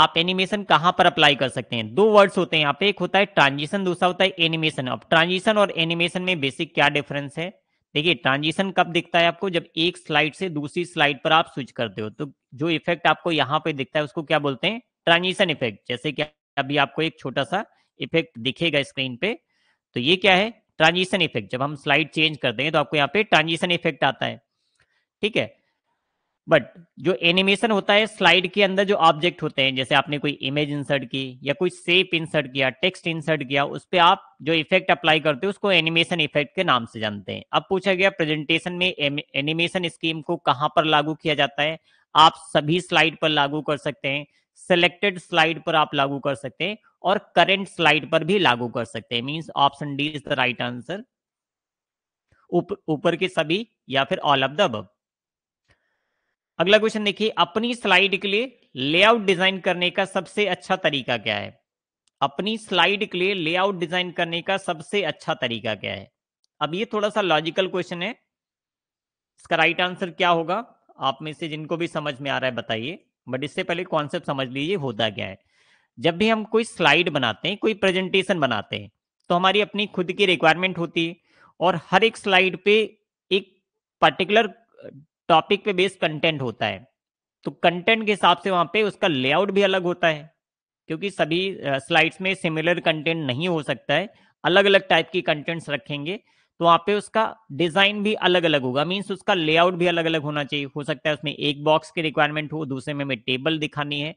आप एनिमेशन कहां पर अप्लाई कर सकते हैं दो वर्ड्स होते हैं यहाँ पे एक होता है ट्रांजिशन दूसरा होता है एनिमेशन अब ट्रांजिशन और एनिमेशन में बेसिक क्या डिफरेंस है देखिए ट्रांजिशन कब दिखता है आपको जब एक स्लाइड से दूसरी स्लाइड पर आप स्विच करते हो तो जो इफेक्ट आपको यहाँ पे दिखता है उसको क्या बोलते हैं ट्रांजिशन इफेक्ट जैसे कि अभी आपको एक छोटा सा इफेक्ट दिखेगा स्क्रीन पे तो ये क्या है ट्रांजिशन इफेक्ट जब हम स्लाइड चेंज करते हैं तो आपको यहाँ पे ट्रांजिशन इफेक्ट आता है ठीक है बट जो एनिमेशन होता है स्लाइड के अंदर जो ऑब्जेक्ट होते हैं जैसे आपने कोई इमेज इंसर्ट की या कोई सेप इंसर्ट किया टेक्स्ट इंसर्ट किया उस पर आप जो इफेक्ट अप्लाई करते हैं उसको एनिमेशन इफेक्ट के नाम से जानते हैं अब पूछा गया प्रेजेंटेशन में एनिमेशन स्कीम को कहाँ पर लागू किया जाता है आप सभी स्लाइड पर लागू कर सकते हैं सिलेक्टेड स्लाइड पर आप लागू कर सकते हैं और करेंट स्लाइड पर भी लागू कर सकते हैं means option D is the right answer ऊपर के सभी या फिर ऑल ऑफ द अब अगला क्वेश्चन देखिए अपनी स्लाइड के लिए लेआउट डिजाइन करने का सबसे अच्छा तरीका क्या है अपनी स्लाइड के लिए लेआउट डिजाइन करने का सबसे अच्छा तरीका क्या है अब ये थोड़ा सा लॉजिकल क्वेश्चन है इसका राइट आंसर क्या होगा आप में से जिनको भी समझ में आ रहा है बताइए बट इससे पहले कॉन्सेप्ट समझ लीजिए होता क्या है जब भी हम कोई स्लाइड बनाते हैं कोई प्रेजेंटेशन बनाते हैं तो हमारी अपनी खुद की रिक्वायरमेंट होती है और हर एक स्लाइड पे एक पर्टिकुलर टॉपिक पे बेस्ड कंटेंट होता है तो कंटेंट के हिसाब से वहां पे उसका लेआउट भी अलग होता है क्योंकि सभी स्लाइड्स में सिमिलर कंटेंट नहीं हो सकता है अलग अलग टाइप की कंटेंट्स रखेंगे तो वहां पे उसका डिजाइन भी अलग अलग होगा मीन्स उसका लेआउट भी अलग अलग होना चाहिए हो सकता है उसमें एक बॉक्स की रिक्वायरमेंट हो दूसरे में हमें टेबल दिखानी है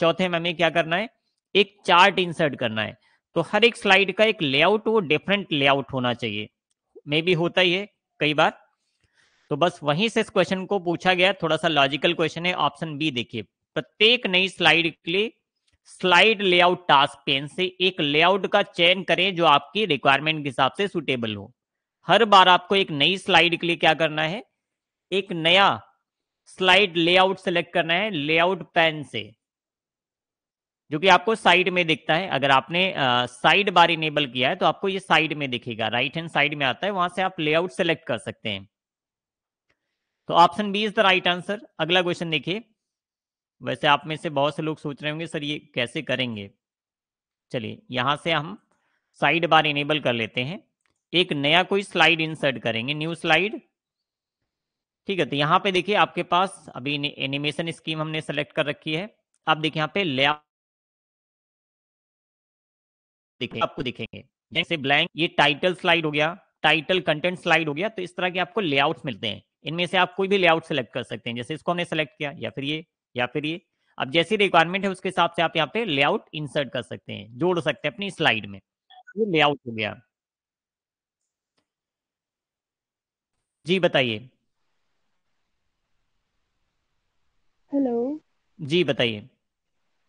चौथे में हमें क्या करना है एक चार्ट इंसर्ट करना है तो हर एक स्लाइड का एक लेआउट वो डिफरेंट लेआउट होना चाहिए मे बी होता ही है कई बार तो बस वहीं से इस क्वेश्चन को पूछा गया थोड़ा सा लॉजिकल क्वेश्चन है ऑप्शन बी देखिए प्रत्येक नई स्लाइड के लिए स्लाइड लेआउट टास्क पेन से एक लेआउट का चयन करें जो आपकी रिक्वायरमेंट के हिसाब से सुटेबल हो हर बार आपको एक नई स्लाइड के लिए क्या करना है एक नया स्लाइड लेआउट सेलेक्ट करना है लेआउट पेन से जो कि आपको साइड में दिखता है अगर आपने साइड बार इनेबल किया है तो आपको ये साइड में दिखेगा राइट हैंड साइड में आता है वहां से आप लेआउट सेलेक्ट कर सकते हैं तो option B is the right answer अगला क्वेश्चन देखिए वैसे आप में से बहुत से लोग सोच रहे होंगे सर ये कैसे करेंगे चलिए यहां से हम साइड बार इनेबल कर लेते हैं एक नया कोई स्लाइड इंसर्ट करेंगे न्यू स्लाइड ठीक है तो यहाँ पे देखिए आपके पास अभी एनिमेशन स्कीम हमने सेलेक्ट कर रखी है आप देखिए यहाँ पे ले आपको दिखेंगे जैसे ब्लैंक ये टाइटल स्लाइड हो गया टाइटल कंटेंट स्लाइड हो गया तो इस तरह के आपको लेआउट्स मिलते हैं इनमें से आप कोई भी लेआउट सेलेक्ट कर सकते हैं जैसे इसको हमने सेलेक्ट किया या फिर ये या फिर ये अब जैसी रिक्वायरमेंट है उसके हिसाब से आप यहाँ पे लेआउट इंसर्ट कर सकते हैं जोड़ सकते हैं अपनी स्लाइड में ये लेआउट हो गया जी बताइए हेलो जी बताइए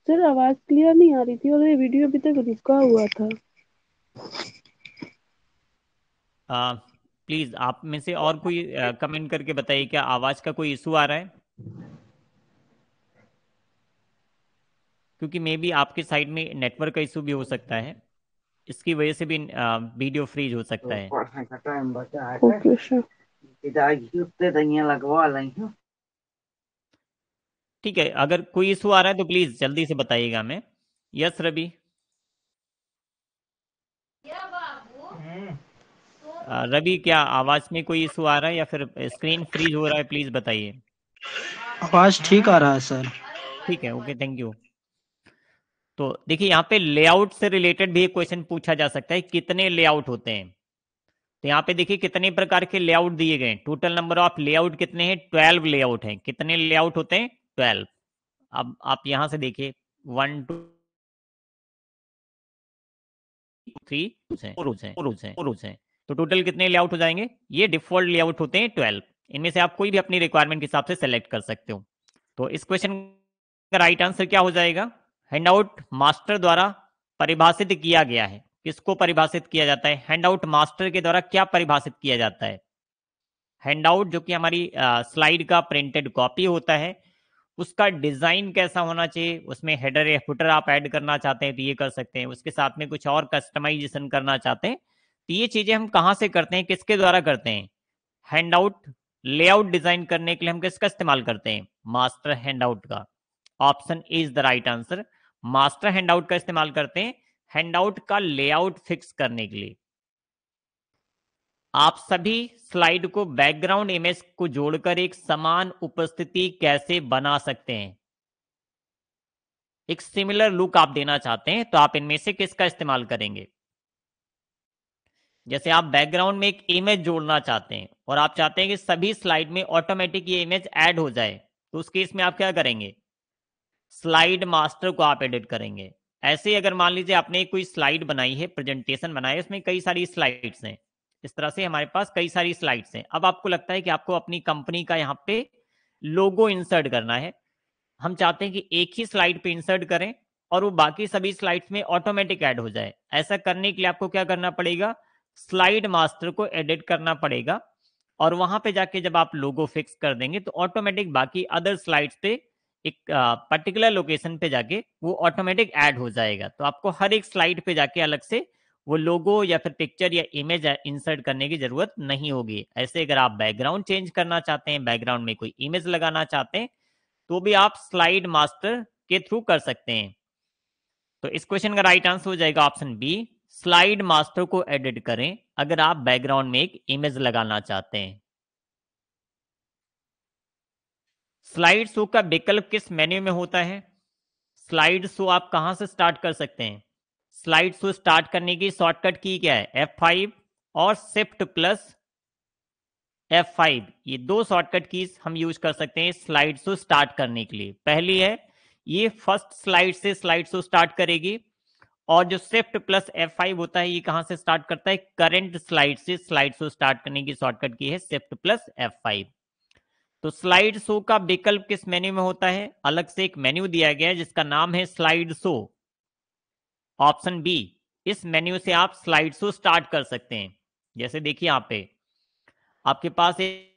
सर आवाज क्लियर नहीं आ रही थी और ये वीडियो अभी तक रुका हुआ था आ, प्लीज आप में से और कोई कमेंट करके बताइए क्या आवाज का कोई इशू आ रहा है क्योंकि मे बी आपके साइड में नेटवर्क का इशू भी हो सकता है इसकी वजह से भी वीडियो फ्रीज हो सकता है ठीक है अगर कोई इशू आ रहा है तो प्लीज जल्दी से बताइएगा हमें यस रवि रवि क्या आवाज में कोई इशू आ रहा है या फिर स्क्रीन फ्रीज हो रहा है प्लीज बताइए आवाज ठीक आ रहा है सर ठीक है ओके थैंक यू तो देखिए यहाँ पे लेआउट से रिलेटेड भी एक क्वेश्चन पूछा जा सकता है कितने लेआउट होते हैं तो यहाँ पे देखिए कितने प्रकार के लेआउट दिए गए टोटल नंबर ऑफ लेआउट कितने हैं ट्वेल्व लेआउट हैं कितने लेआउट होते हैं ट्वेल्व अब आप यहां से देखिए वन टू थ्री हैं तो टोटल कितने लेआउट हो जाएंगे ये डिफॉल्ट लेआउट होते हैं ट्वेल्व इनमें से आप कोई भी अपनी रिक्वायरमेंट के हिसाब से सेलेक्ट कर सकते हो तो इस क्वेश्चन का राइट आंसर क्या हो जाएगा हैंडआउट मास्टर द्वारा परिभाषित किया गया है किसको परिभाषित किया जाता है हैंडआउट मास्टर के द्वारा क्या परिभाषित किया जाता है हैंडआउट जो कि हमारी स्लाइड का प्रिंटेड कॉपी होता है उसका डिजाइन कैसा होना चाहिए उसमें हेडर या फुटर आप ऐड करना चाहते हैं तो ये कर सकते हैं उसके साथ में कुछ और कस्टमाइजेशन करना चाहते हैं तो ये चीजें हम कहाँ से करते हैं किसके द्वारा करते हैं हैंडआउट लेआउट डिजाइन करने के लिए हम किसका इस्तेमाल करते हैं मास्टर हैंडआउट का option is the right answer master handout का इस्तेमाल करते हैं हैंडआउट का लेआउट फिक्स करने के लिए आप सभी स्लाइड को बैकग्राउंड इमेज को जोड़कर एक समान उपस्थिति कैसे बना सकते हैं एक सिमिलर लुक आप देना चाहते हैं तो आप इनमें से किसका इस्तेमाल करेंगे जैसे आप बैकग्राउंड में एक इमेज जोड़ना चाहते हैं और आप चाहते हैं कि सभी स्लाइड में ऑटोमेटिक ये इमेज ऐड हो जाए तो उस केस में आप क्या करेंगे स्लाइड मास्टर को आप एडिट करेंगे ऐसे ही अगर मान लीजिए आपने कोई स्लाइड बनाई है प्रेजेंटेशन बनाया है उसमें कई सारी स्लाइड्स हैं इस तरह से हमारे पास कई सारी स्लाइड्स हैं अब आपको लगता है कि आपको अपनी कंपनी का यहाँ पे लोगो इंसर्ट करना है हम चाहते हैं कि एक ही स्लाइड पे इंसर्ट करें और वो बाकी सभी स्लाइड्स में ऑटोमेटिक ऐड हो जाए ऐसा करने के लिए आपको क्या करना पड़ेगा स्लाइड मास्टर को एडिट करना पड़ेगा और वहां पे जाके जब आप लोगो फिक्स कर देंगे तो ऑटोमेटिक बाकी अदर स्लाइड पे एक पर्टिकुलर लोकेशन पे जाके वो ऑटोमेटिक ऐड हो जाएगा तो आपको हर एक स्लाइड पे जाके अलग से वो लोगो या फिर पिक्चर या इमेज इंसर्ट करने की जरूरत नहीं होगी ऐसे अगर आप बैकग्राउंड चेंज करना चाहते हैं बैकग्राउंड में कोई इमेज लगाना चाहते हैं तो भी आप स्लाइड मास्टर के थ्रू कर सकते हैं तो इस क्वेश्चन का राइट आंसर हो जाएगा ऑप्शन बी स्लाइड मास्टर को एडिट करें अगर आप बैकग्राउंड में एक इमेज लगाना चाहते हैं स्लाइड शो का विकल्प किस मेन्यू में होता है स्लाइड शो आप कहां से स्टार्ट कर सकते हैं स्लाइड शो स्टार्ट करने की शॉर्टकट की क्या है F5 और शिफ्ट प्लस F5 ये दो शॉर्टकट कीज हम यूज कर सकते हैं स्लाइड शो स्टार्ट करने के लिए पहली है ये फर्स्ट स्लाइड से स्लाइड शो स्टार्ट करेगी और जो शिफ्ट प्लस एफ फाइव होता है ये कहां से स्टार्ट करता है करंट स्लाइड से स्लाइड शो स्टार्ट करने की शॉर्टकट की है शिफ्ट प्लस एफ फाइव तो स्लाइड शो का विकल्प किस मेन्यू में होता है अलग से एक मेन्यू दिया गया है जिसका नाम है स्लाइड शो ऑप्शन बी इस मेन्यू से आप स्लाइड शो स्टार्ट कर सकते हैं जैसे देखिए यहां पे आपके पास एक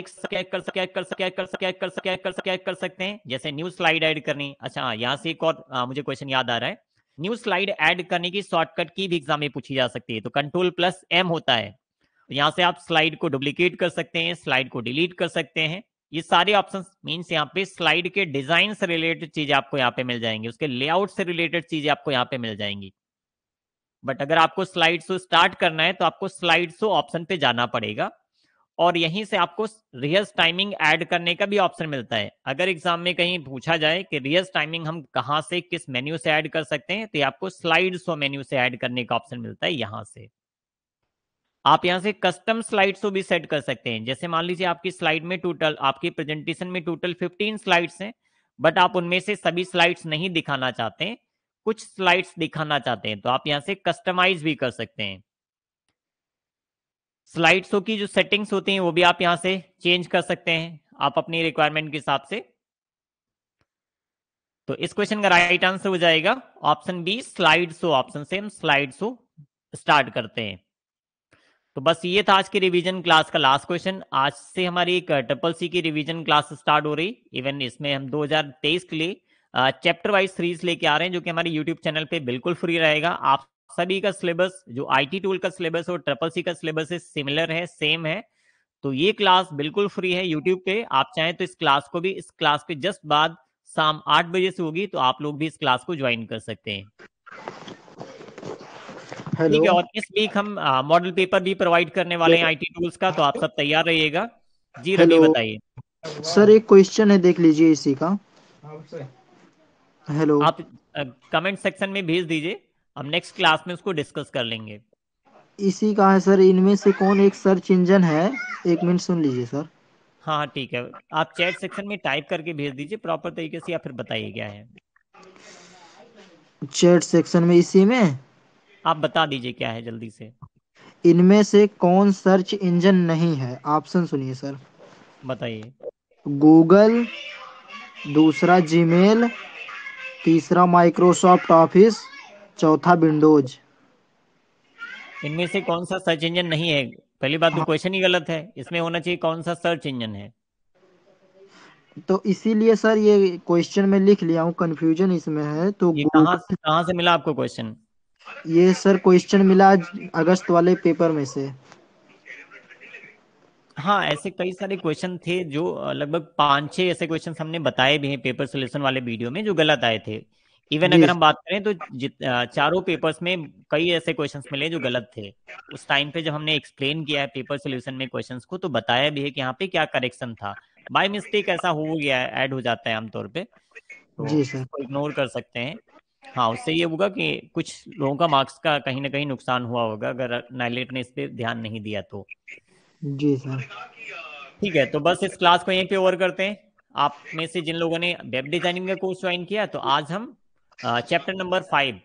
कर कर कर कर कर कर सकते हैं जैसे न्यू स्लाइड ऐड करनी अच्छा यहाँ से एक और आ, मुझे क्वेश्चन याद आ रहा है न्यू स्लाइड ऐड करने की शॉर्टकट की भी एग्जाम में पूछी जा सकती है तो कंट्रोल प्लस एम होता है यहाँ से आप स्लाइड को डुप्लीकेट कर सकते हैं स्लाइड को डिलीट कर सकते हैं ये सारे ऑप्शन मीन्स यहाँ पे स्लाइड के डिजाइन से रिलेटेड चीजें आपको यहाँ पे मिल जाएंगी उसके लेआउट से रिलेटेड चीजें आपको यहाँ पे मिल जाएंगी बट अगर आपको स्लाइड शो स्टार्ट करना है तो आपको स्लाइड शो ऑप्शन पे जाना पड़ेगा और यहीं से आपको रियस टाइमिंग ऐड करने का भी ऑप्शन मिलता है अगर एग्जाम में कहीं पूछा जाए कि रियस टाइमिंग हम कहा से किस मेन्यू से ऐड कर सकते हैं तो आपको स्लाइड शो मेन्यू से ऐड करने का ऑप्शन मिलता है यहां से आप यहाँ से कस्टम स्लाइड शो भी सेट कर सकते हैं जैसे मान लीजिए आपकी स्लाइड में टोटल आपकी प्रेजेंटेशन में टोटल फिफ्टीन स्लाइड्स हैं बट आप उनमें से सभी स्लाइड्स नहीं दिखाना चाहते कुछ स्लाइड्स दिखाना चाहते हैं तो आप यहाँ से कस्टमाइज भी कर सकते हैं स्लाइड शो की जो सेटिंग्स होती हैं वो भी आप यहां से चेंज कर सकते हैं आप अपनी रिक्वायरमेंट के हिसाब से तो इस क्वेश्चन का राइट आंसर हो जाएगा option B slide show option same slide show start करते हैं तो बस ये था आज के रिवीजन क्लास का लास्ट क्वेश्चन आज से हमारी एक ट्रिपल सी की रिवीजन क्लास स्टार्ट हो रही इवन इसमें हम 2023 के लिए चैप्टर वाइज सीरीज लेके आ रहे हैं जो कि हमारे यूट्यूब चैनल पे बिल्कुल फ्री रहेगा आप सभी का सिलेबस जो आईटी टूल का सिलेबस और ट्रिपल सी का सिलेबस है सिमिलर है सेम है तो ये क्लास बिल्कुल फ्री है यूट्यूब पे आप चाहें तो इस क्लास को भी इस क्लास के जस्ट बाद शाम आठ बजे से होगी तो आप लोग भी इस क्लास को ज्वाइन कर सकते हैं ठीक है और इस वीक हम मॉडल पेपर भी प्रोवाइड करने वाले हैं आईटी टूल्स का तो आप सब तैयार रहिएगा जी रवि बताइए सर एक क्वेश्चन है देख लीजिए इसी का हेलो हाँ, आप कमेंट सेक्शन में भेज दीजिए हम नेक्स्ट क्लास में उसको डिस्कस कर लेंगे इसी का है सर इनमें से कौन एक सर्च इंजन है एक मिनट सुन लीजिए सर हाँ, हाँ ठीक है आप चैट सेक्शन में टाइप करके भेज दीजिए प्रॉपर तरीके से या फिर बताइए क्या है चैट सेक्शन में इसी में आप बता दीजिए क्या है जल्दी से इनमें से कौन सर्च इंजन नहीं है ऑप्शन सुनिए सर बताइए गूगल दूसरा जीमेल तीसरा माइक्रोसॉफ्ट ऑफिस चौथा विंडोज इनमें से कौन सा सर्च इंजन नहीं है पहली बात तो हाँ। क्वेश्चन ही गलत है इसमें होना चाहिए कौन सा सर्च इंजन है तो इसीलिए सर ये क्वेश्चन में लिख लिया हूँ कंफ्यूजन इसमें है तो कहाँ से कहाँ से मिला आपको क्वेश्चन ये सर क्वेश्चन मिला अगस्त वाले पेपर में से हाँ ऐसे कई सारे क्वेश्चन थे जो लगभग पांच छह ऐसे क्वेश्चन हमने बताए भी हैं पेपर सोल्यूशन वाले वीडियो में जो गलत आए थे इवन अगर हम बात करें तो चारों पेपर्स में कई ऐसे क्वेश्चंस मिले जो गलत थे उस टाइम पे जब हमने एक्सप्लेन किया है पेपर सोल्यूशन में क्वेश्चंस को तो बताया भी है कि यहाँ पे क्या करेक्शन था बाय मिस्टेक ऐसा हो गया है एड हो जाता है आमतौर पे तो इग्नोर कर सकते हैं हाँ उससे ये होगा कि कुछ लोगों का मार्क्स का कहीं ना कहीं नुकसान हुआ होगा अगर नाइलेट ने इस पर ध्यान नहीं दिया तो जी सर ठीक है तो बस इस क्लास को यहीं पे ओवर करते हैं आप में से जिन लोगों ने वेब डिजाइनिंग का कोर्स ज्वाइन किया तो आज हम chapter number five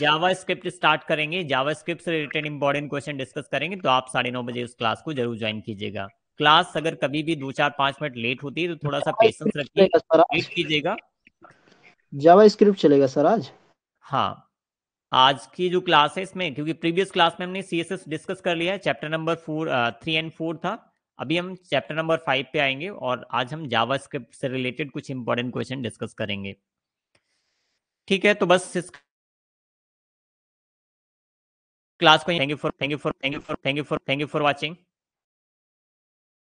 JavaScript start करेंगे जावा स्क्रिप्ट से रिलेटेड इंपॉर्टेंट क्वेश्चन डिस्कस करेंगे तो आप साढ़े नौ बजे उस क्लास को जरूर ज्वाइन कीजिएगा क्लास अगर कभी भी दो चार पांच मिनट लेट होती है तो थोड़ा सा पेशेंस रखिए वेट कीजिएगा जावा स्क्रिप्ट चलेगा सर आज हाँ आज की जो क्लास है इसमें क्योंकि प्रीवियस क्लास में हमने सी डिस्कस कर लिया है chapter number four three and four था अभी हम चैप्टर नंबर फाइव पे आएंगे और आज हम जावा स्क्रिप्ट से रिलेटेड कुछ इंपॉर्टेंट क्वेश्चन डिस्कस करेंगे ठीक है तो बस इस क्लास को thank you for thank you for thank you for thank you for thank you for watching